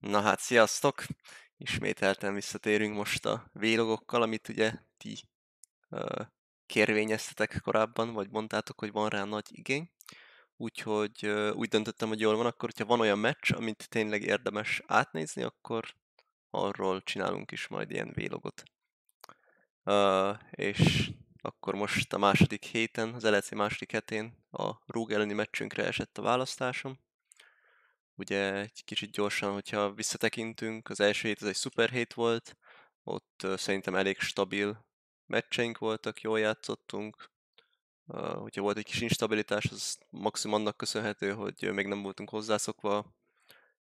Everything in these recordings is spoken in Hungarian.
Na hát, sziasztok! Ismételten visszatérünk most a vélogokkal, amit ugye ti uh, kérvényeztetek korábban, vagy mondtátok, hogy van rá nagy igény. Úgyhogy uh, úgy döntöttem, hogy jól van, akkor hogyha van olyan meccs, amit tényleg érdemes átnézni, akkor arról csinálunk is majd ilyen vélogot. Uh, és akkor most a második héten, az LEC második hetén a Rúg elleni meccsünkre esett a választásom Ugye egy kicsit gyorsan, hogyha visszatekintünk, az első hét az egy szuper hét volt, ott szerintem elég stabil meccseink voltak, jól játszottunk, Uh, hogyha volt egy kis instabilitás, az maximum annak köszönhető, hogy még nem voltunk hozzászokva.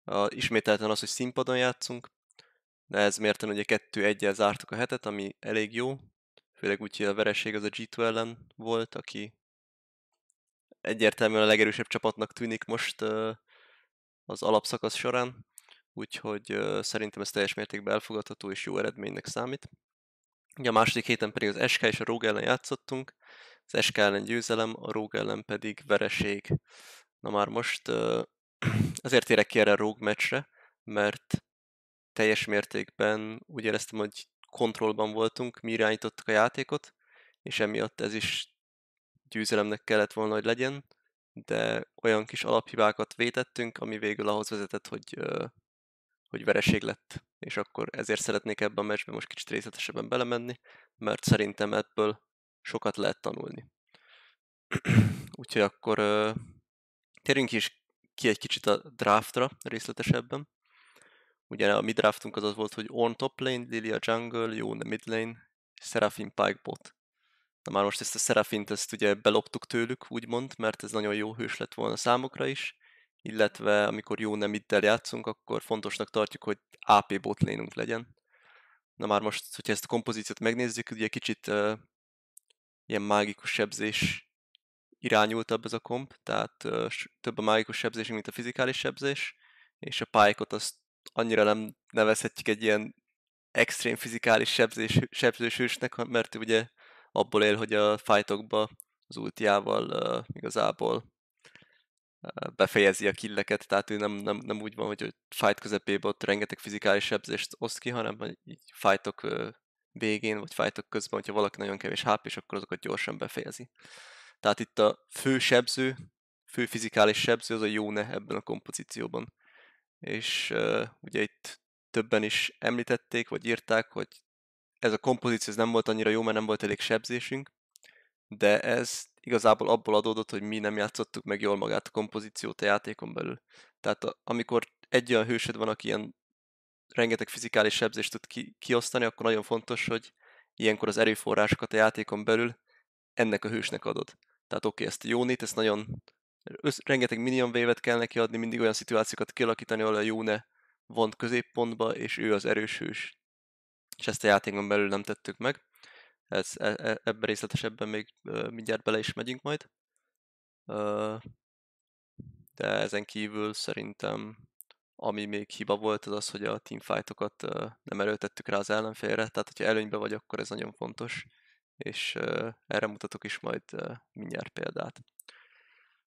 Uh, ismételten az, hogy színpadon játszunk, de ez mérten ugye 2 1 zártuk a hetet, ami elég jó, főleg úgy, hogy a vereség az a G2 ellen volt, aki egyértelműen a legerősebb csapatnak tűnik most uh, az alapszakasz során, úgyhogy szerintem ez teljes mértékben elfogadható és jó eredménynek számít. Ugye a második héten pedig az SK és a Róg ellen játszottunk, az SK ellen győzelem, a Róg ellen pedig vereség. Na már most azért érek ki erre a Róg meccsre, mert teljes mértékben úgy éreztem, hogy kontrollban voltunk, mi irányítottuk a játékot, és emiatt ez is győzelemnek kellett volna, hogy legyen de olyan kis alaphibákat vétettünk, ami végül ahhoz vezetett, hogy, hogy vereség lett. És akkor ezért szeretnék ebben a meccsben most kicsit részletesebben belemenni, mert szerintem ebből sokat lehet tanulni. Úgyhogy akkor térjünk is ki egy kicsit a draftra részletesebben. Ugye a mi draftunk az az volt, hogy on top lane, Lilia jungle, Jone mid lane, Seraphim pike bot. Na már most ezt a Serafint, ezt ugye beloptuk tőlük, úgymond, mert ez nagyon jó hős lett volna számukra is, illetve amikor jó nem itt játszunk, akkor fontosnak tartjuk, hogy AP botlénunk legyen. Na már most, hogyha ezt a kompozíciót megnézzük, ugye kicsit uh, ilyen mágikus sebzés irányultabb ez a komp, tehát uh, több a mágikus sebzés, mint a fizikális sebzés, és a pályákat azt annyira nem nevezhetjük egy ilyen extrém fizikális sebzés, sebzős hősnek, mert ugye abból él, hogy a fightokba az ultiával uh, igazából uh, befejezi a killeket, tehát ő nem, nem, nem úgy van, hogy a fight közepében ott rengeteg fizikális sebzést oszt ki, hanem így fightok uh, végén, vagy fightok közben, hogyha valaki nagyon kevés hp és akkor azokat gyorsan befejezi. Tehát itt a fő sebző, fő fizikális sebző az a ne ebben a kompozícióban. És uh, ugye itt többen is említették, vagy írták, hogy ez a kompozíció ez nem volt annyira jó, mert nem volt elég sebzésünk, de ez igazából abból adódott, hogy mi nem játszottuk meg jól magát a kompozíciót a játékon belül. Tehát a, amikor egy olyan hősöd van, aki ilyen rengeteg fizikális sebzést tud ki, kiosztani, akkor nagyon fontos, hogy ilyenkor az erőforrásokat a játékon belül ennek a hősnek adod. Tehát oké, okay, ezt a jónit, ezt nagyon össz, rengeteg minion vévet kell neki adni, mindig olyan szituációkat kialakítani, ahol a Jóne vont középpontba, és ő az erős hős és ezt a játékon belül nem tettük meg. Ez, e, e, ebben részletesebben még e, mindjárt bele is megyünk majd. De ezen kívül szerintem ami még hiba volt, az az, hogy a teamfightokat nem erőltettük rá az ellenfélre, tehát hogyha előnybe vagy, akkor ez nagyon fontos, és erre mutatok is majd mindjárt példát.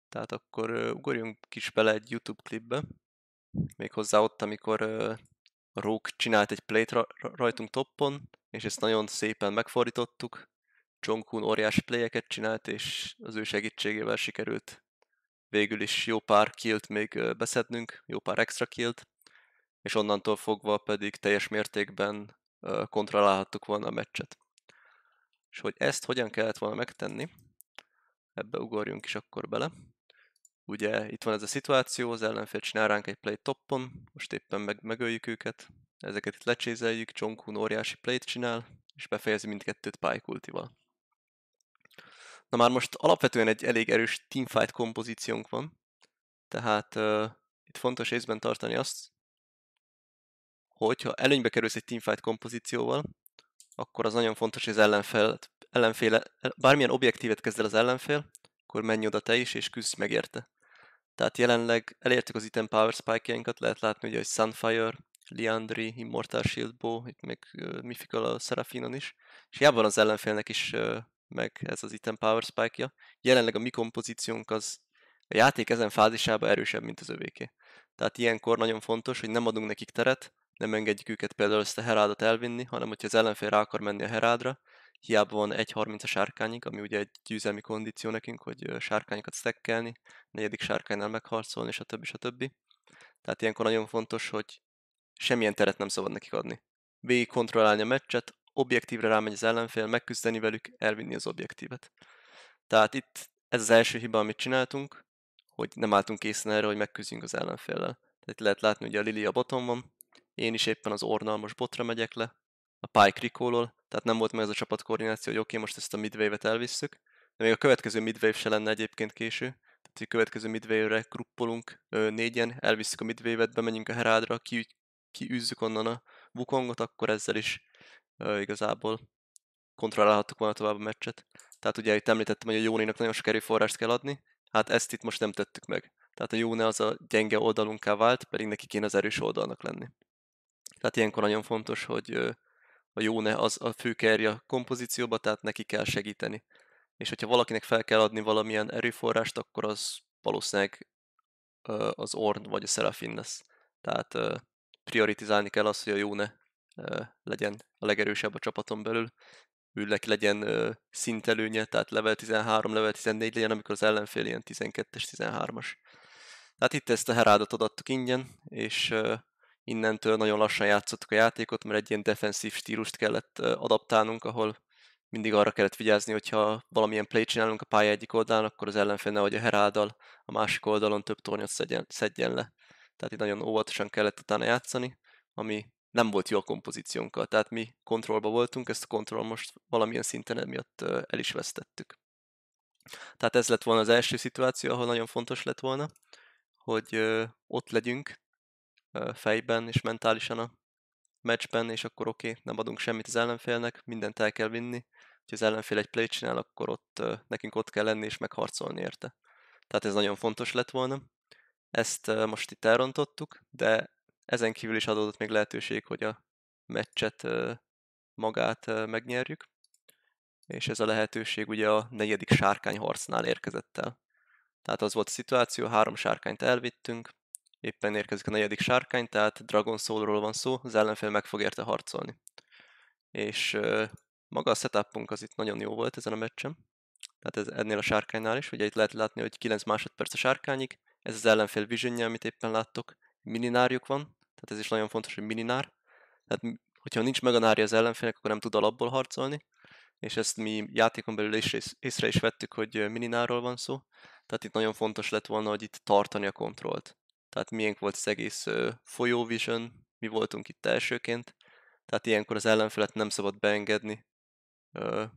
Tehát akkor ugorjunk kis bele egy YouTube klipbe, még hozzá ott, amikor Rook csinált egy plate ra- rajtunk toppon, és ezt nagyon szépen megfordítottuk. Jong-kun óriási playeket csinált, és az ő segítségével sikerült végül is jó pár killt még beszednünk, jó pár extra killt, és onnantól fogva pedig teljes mértékben kontrollálhattuk volna a meccset. És hogy ezt hogyan kellett volna megtenni, ebbe ugorjunk is akkor bele. Ugye itt van ez a szituáció, az ellenfél csinál ránk egy play toppon, most éppen meg, megöljük őket, ezeket itt lecsézeljük, Csonkun óriási t csinál, és befejezi mindkettőt pálykultival. Na már most alapvetően egy elég erős teamfight kompozíciónk van, tehát uh, itt fontos észben tartani azt, hogyha előnybe kerülsz egy teamfight kompozícióval, akkor az nagyon fontos, hogy az ellenfél, ellenféle, bármilyen objektívet kezd el az ellenfél, akkor menj oda te is, és küzdj meg érte. Tehát jelenleg elértük az item power spike lehet látni ugye, hogy Sunfire, Liandri, Immortal Shield Bow, itt még uh, Mythical a Seraphinon is, és hiába az ellenfélnek is uh, meg ez az item power spike-ja. Jelenleg a mi kompozíciónk az a játék ezen fázisában erősebb, mint az övéké. Tehát ilyenkor nagyon fontos, hogy nem adunk nekik teret, nem engedjük őket például ezt a herádot elvinni, hanem hogyha az ellenfél rá akar menni a herádra, hiába van egy 30 a sárkányig, ami ugye egy győzelmi kondíció nekünk, hogy sárkányokat stekkelni, negyedik sárkánynál megharcolni, stb. stb. Tehát ilyenkor nagyon fontos, hogy semmilyen teret nem szabad nekik adni. Végig kontrollálni a meccset, objektívre rámegy az ellenfél, megküzdeni velük, elvinni az objektívet. Tehát itt ez az első hiba, amit csináltunk, hogy nem álltunk készen erre, hogy megküzdjünk az ellenféllel. Tehát lehet látni, hogy a Lili a boton van, én is éppen az ornalmos botra megyek le, a Pike recall tehát nem volt meg ez a csapatkoordináció, hogy oké, okay, most ezt a midwave-et elvisszük, de még a következő midwave se lenne egyébként késő, tehát a következő midwave-re gruppolunk négyen, elvisszük a midwave-et, bemegyünk a herádra, ki, kiűzzük onnan a Wukongot, akkor ezzel is ö, igazából kontrollálhattuk volna tovább a meccset. Tehát ugye itt említettem, hogy a Jóninak nagyon sok erőforrást kell adni, hát ezt itt most nem tettük meg. Tehát a Jóne az a gyenge oldalunká vált, pedig neki kéne az erős oldalnak lenni. Tehát ilyenkor nagyon fontos, hogy a ne az a főkerje a kompozícióba, tehát neki kell segíteni. És hogyha valakinek fel kell adni valamilyen erőforrást, akkor az valószínűleg az Orn vagy a Serafin lesz. Tehát prioritizálni kell azt, hogy a ne legyen a legerősebb a csapaton belül, őnek legyen szintelőnye, tehát level 13, level 14 legyen, amikor az ellenfél ilyen 12-es, 13-as. Tehát itt ezt a herádat adtuk ingyen, és innentől nagyon lassan játszottuk a játékot, mert egy ilyen defensív stílust kellett adaptálnunk, ahol mindig arra kellett vigyázni, hogyha valamilyen play csinálunk a pálya egyik oldalán, akkor az ellenfél hogy a heráldal a másik oldalon több tornyot szedjen, szedjen le. Tehát itt nagyon óvatosan kellett utána játszani, ami nem volt jó a kompozíciónkkal. Tehát mi kontrollba voltunk, ezt a kontroll most valamilyen szinten emiatt el is vesztettük. Tehát ez lett volna az első szituáció, ahol nagyon fontos lett volna, hogy ott legyünk, fejben és mentálisan a meccsben, és akkor oké, okay, nem adunk semmit az ellenfélnek, mindent el kell vinni. Ha az ellenfél egy play csinál, akkor ott nekünk ott kell lenni és megharcolni érte. Tehát ez nagyon fontos lett volna. Ezt most itt elrontottuk, de ezen kívül is adódott még lehetőség, hogy a meccset magát megnyerjük, és ez a lehetőség ugye a negyedik sárkányharcnál érkezett el. Tehát az volt a szituáció, három sárkányt elvittünk, éppen érkezik a negyedik sárkány, tehát Dragon Soulról van szó, az ellenfél meg fog érte harcolni. És maga a setupunk az itt nagyon jó volt ezen a meccsen, tehát ez ennél a sárkánynál is, ugye itt lehet látni, hogy 9 másodperc a sárkányig, ez az ellenfél vision amit éppen láttok, mininárjuk van, tehát ez is nagyon fontos, hogy mininár, tehát hogyha nincs meg a nárja az ellenfélnek, akkor nem tud alapból harcolni, és ezt mi játékon belül is észre is vettük, hogy minináról van szó, tehát itt nagyon fontos lett volna, hogy itt tartani a kontrollt tehát miénk volt az egész folyóvision, mi voltunk itt elsőként, tehát ilyenkor az ellenfelet nem szabad beengedni,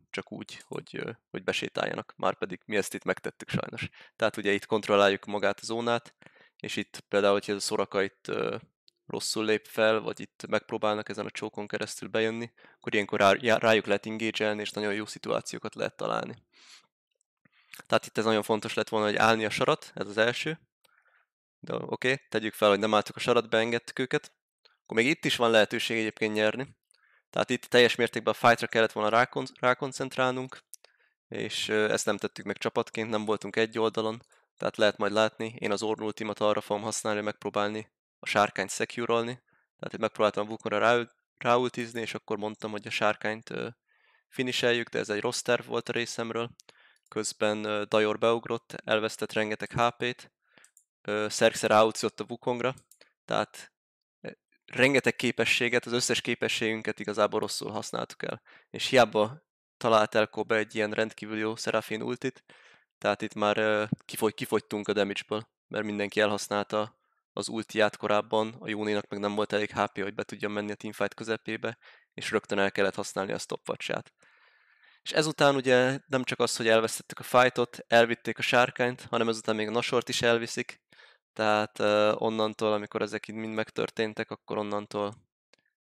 csak úgy, hogy, hogy besétáljanak, már pedig mi ezt itt megtettük sajnos. Tehát ugye itt kontrolláljuk magát a zónát, és itt például, hogyha ez a szoraka itt rosszul lép fel, vagy itt megpróbálnak ezen a csókon keresztül bejönni, akkor ilyenkor rá, rájuk lehet engage és nagyon jó szituációkat lehet találni. Tehát itt ez nagyon fontos lett volna, hogy állni a sarat, ez az első, de oké, okay, tegyük fel, hogy nem álltuk a sarat, beengedtük őket, akkor még itt is van lehetőség egyébként nyerni. Tehát itt teljes mértékben a fightra kellett volna rákon, rákoncentrálnunk, és ezt nem tettük meg csapatként, nem voltunk egy oldalon, tehát lehet majd látni, én az Orn Ultimat arra fogom használni, megpróbálni a sárkányt szekjúrolni. tehát itt megpróbáltam a Vukonra rá, ráultizni, és akkor mondtam, hogy a sárkányt ö, finiseljük, de ez egy rossz terv volt a részemről. Közben ö, Dajor beugrott, elvesztett rengeteg HP-t, szerkszer outszott a Wukongra, tehát rengeteg képességet, az összes képességünket igazából rosszul használtuk el. És hiába talált el Kobe egy ilyen rendkívül jó Seraphin ultit, tehát itt már kifogy, kifogytunk a damage-ből, mert mindenki elhasználta az ultiát korábban, a Jónénak meg nem volt elég HP, hogy be tudjon menni a teamfight közepébe, és rögtön el kellett használni a stopwatch és ezután ugye nem csak az, hogy elvesztettük a fájtot, elvitték a sárkányt, hanem ezután még a nasort is elviszik. Tehát uh, onnantól, amikor ezek így mind megtörténtek, akkor onnantól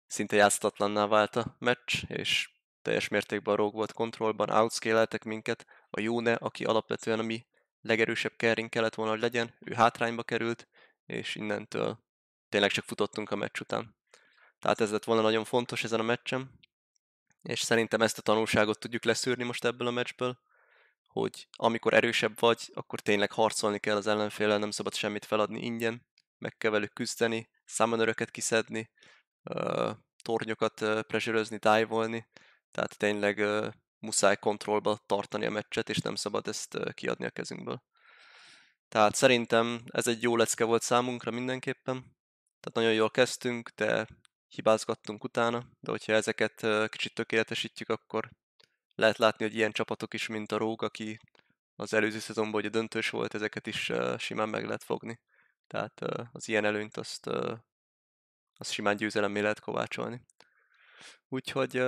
szinte játszatlanná vált a meccs, és teljes mértékben Rogue volt kontrollban, outscale minket. A Jóne, aki alapvetően a mi legerősebb kering kellett volna, hogy legyen, ő hátrányba került, és innentől tényleg csak futottunk a meccs után. Tehát ez lett volna nagyon fontos ezen a meccsen, és szerintem ezt a tanulságot tudjuk leszűrni most ebből a meccsből, hogy amikor erősebb vagy, akkor tényleg harcolni kell az ellenféllel, nem szabad semmit feladni ingyen, meg kell velük küzdeni, számonöröket kiszedni, tornyokat prezsörözni, tájvolni, dive tehát tényleg muszáj kontrollba tartani a meccset, és nem szabad ezt kiadni a kezünkből. Tehát szerintem ez egy jó lecke volt számunkra mindenképpen. Tehát nagyon jól kezdtünk, de hibázgattunk utána, de hogyha ezeket kicsit tökéletesítjük, akkor lehet látni, hogy ilyen csapatok is, mint a Róg, aki az előző szezonban ugye döntős volt, ezeket is simán meg lehet fogni. Tehát az ilyen előnyt azt, azt simán győzelemmé lehet kovácsolni. Úgyhogy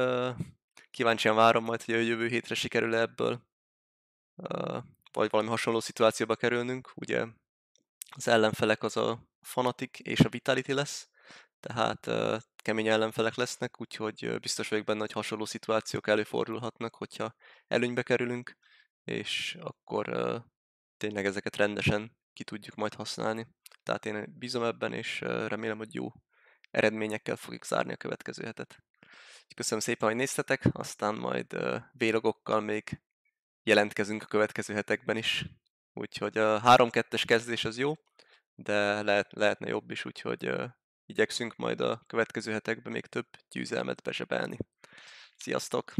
kíváncsian várom majd, hogy a jövő hétre sikerül ebből vagy valami hasonló szituációba kerülnünk. Ugye az ellenfelek az a Fanatic és a Vitality lesz, tehát kemény ellenfelek lesznek, úgyhogy biztos vagyok benne, hogy hasonló szituációk előfordulhatnak, hogyha előnybe kerülünk, és akkor tényleg ezeket rendesen ki tudjuk majd használni. Tehát én bízom ebben, és remélem, hogy jó eredményekkel fogjuk zárni a következő hetet. Köszönöm szépen, hogy néztetek, aztán majd vélogokkal még jelentkezünk a következő hetekben is. Úgyhogy a 3-2-es kezdés az jó, de lehet, lehetne jobb is, úgyhogy igyekszünk majd a következő hetekben még több győzelmet bezsebelni. Sziasztok!